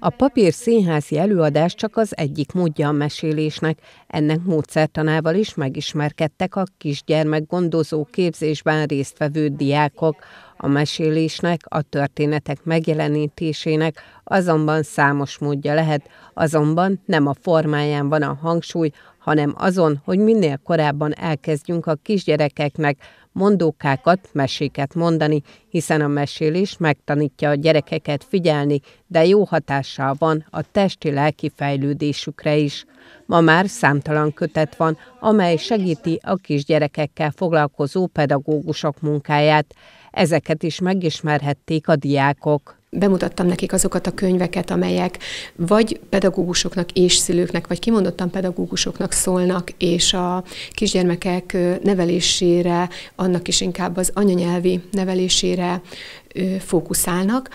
A papír színházi előadás csak az egyik módja a mesélésnek. Ennek módszertanával is megismerkedtek a kisgyermek gondozó képzésben résztvevő diákok. A mesélésnek, a történetek megjelenítésének azonban számos módja lehet, azonban nem a formáján van a hangsúly, hanem azon, hogy minél korábban elkezdjünk a kisgyerekeknek mondókákat, meséket mondani, hiszen a mesélés megtanítja a gyerekeket figyelni, de jó hatással van a testi-lelki fejlődésükre is. Ma már számtalan kötet van, amely segíti a kisgyerekekkel foglalkozó pedagógusok munkáját. Ezeket is megismerhették a diákok. Bemutattam nekik azokat a könyveket, amelyek vagy pedagógusoknak és szülőknek, vagy kimondottan pedagógusoknak szólnak, és a kisgyermekek nevelésére, annak is inkább az anyanyelvi nevelésére fókuszálnak.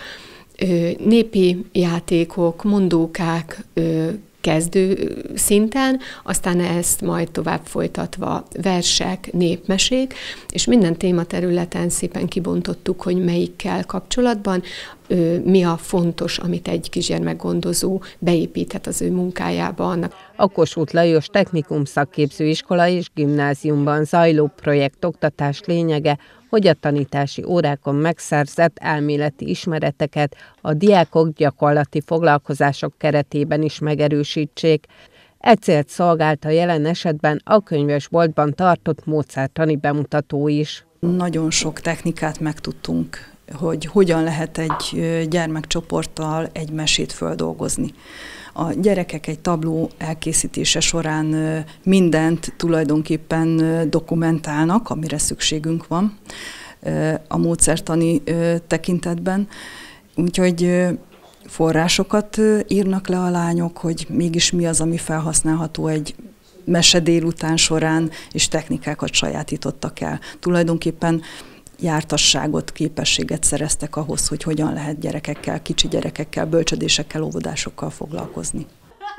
Népi játékok, mondókák, kezdő szinten, aztán ezt majd tovább folytatva versek, népmesék, és minden tématerületen szépen kibontottuk, hogy melyikkel kapcsolatban mi a fontos, amit egy kisgyermekgondozó beépíthet az ő munkájába. Annak. A Kossuth Lajos Technikum szakképzőiskola és gimnáziumban zajló projekt oktatás lényege hogy a tanítási órákon megszerzett elméleti ismereteket a diákok gyakorlati foglalkozások keretében is megerősítsék. E szolgálta jelen esetben a könyvesboltban tartott módszertani bemutató is. Nagyon sok technikát megtudtunk hogy hogyan lehet egy gyermekcsoporttal egy mesét földolgozni. A gyerekek egy tabló elkészítése során mindent tulajdonképpen dokumentálnak, amire szükségünk van a módszertani tekintetben. Úgyhogy forrásokat írnak le a lányok, hogy mégis mi az, ami felhasználható egy mese délután során, és technikákat sajátítottak el. Tulajdonképpen jártasságot, képességet szereztek ahhoz, hogy hogyan lehet gyerekekkel, kicsi gyerekekkel, bölcsödésekkel, óvodásokkal foglalkozni.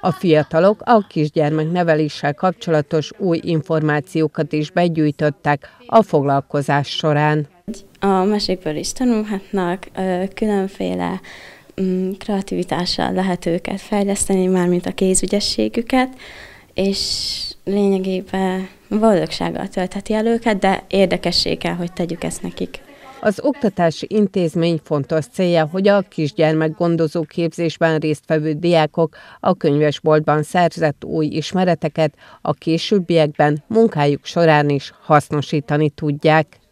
A fiatalok a kisgyermek neveléssel kapcsolatos új információkat is begyűjtöttek a foglalkozás során. A mesékből is tanulhatnak, különféle mm, kreativitással lehet őket fejleszteni, mármint a kézügyességüket, és lényegében boldogsággal töltheti el őket, de érdekessé kell, hogy tegyük ezt nekik. Az oktatási intézmény fontos célja, hogy a kisgyermek gondozó képzésben résztvevő diákok a könyvesboltban szerzett új ismereteket a későbbiekben munkájuk során is hasznosítani tudják.